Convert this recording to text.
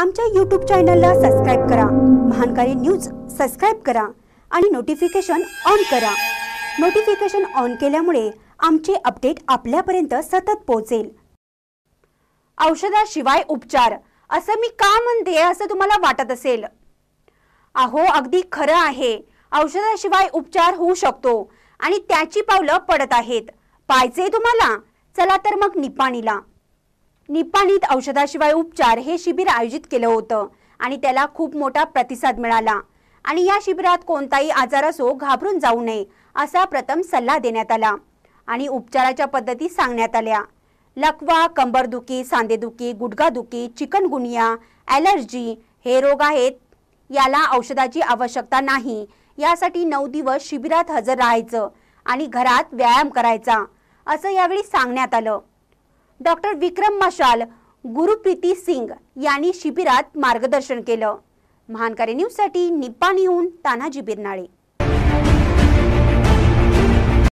आमच्या यूट्यूब चॅनलला सबस्क्राईब करा महानकारी न्यूज सबस्क्राईब करा आणि नोटिफिकेशन ऑन करा नोटिफिकेशन ऑन केल्यामुळे आमचे अपडेट आपल्यापर्यंत सतत पोहोचेल औषधाशिवाय उपचार असं मी का म्हणते असं तुम्हाला वाटत असेल अहो अगदी खरं आहे औषधाशिवाय उपचार होऊ शकतो आणि त्याची पावलं पडत आहेत पाहिजे तुम्हाला चला तर मग निपाणीला निपाणीत औषधाशिवाय उपचार हे शिबिर आयोजित केलं होतं आणि त्याला खूप मोठा प्रतिसाद मिळाला आणि या शिबिरात कोणताही आजार असो घाबरून जाऊ नये असा प्रथम सल्ला देण्यात आला आणि उपचाराच्या पद्धती सांगण्यात आल्या लकवा कंबरदुखी सांधेदुखी गुडघादुखी चिकनगुनिया ॲलर्जी हे रोग आहेत याला औषधाची आवश्यकता नाही यासाठी नऊ दिवस शिबिरात हजर राहायचं आणि घरात व्यायाम करायचा असं यावेळी सांगण्यात आलं डॉक्टर विक्रम मशाल गुरुप्रीती सिंग यांनी शिबिरात मार्गदर्शन केलं महानकारी न्यूजसाठी निपाणीहून तानाजी बिरनाळे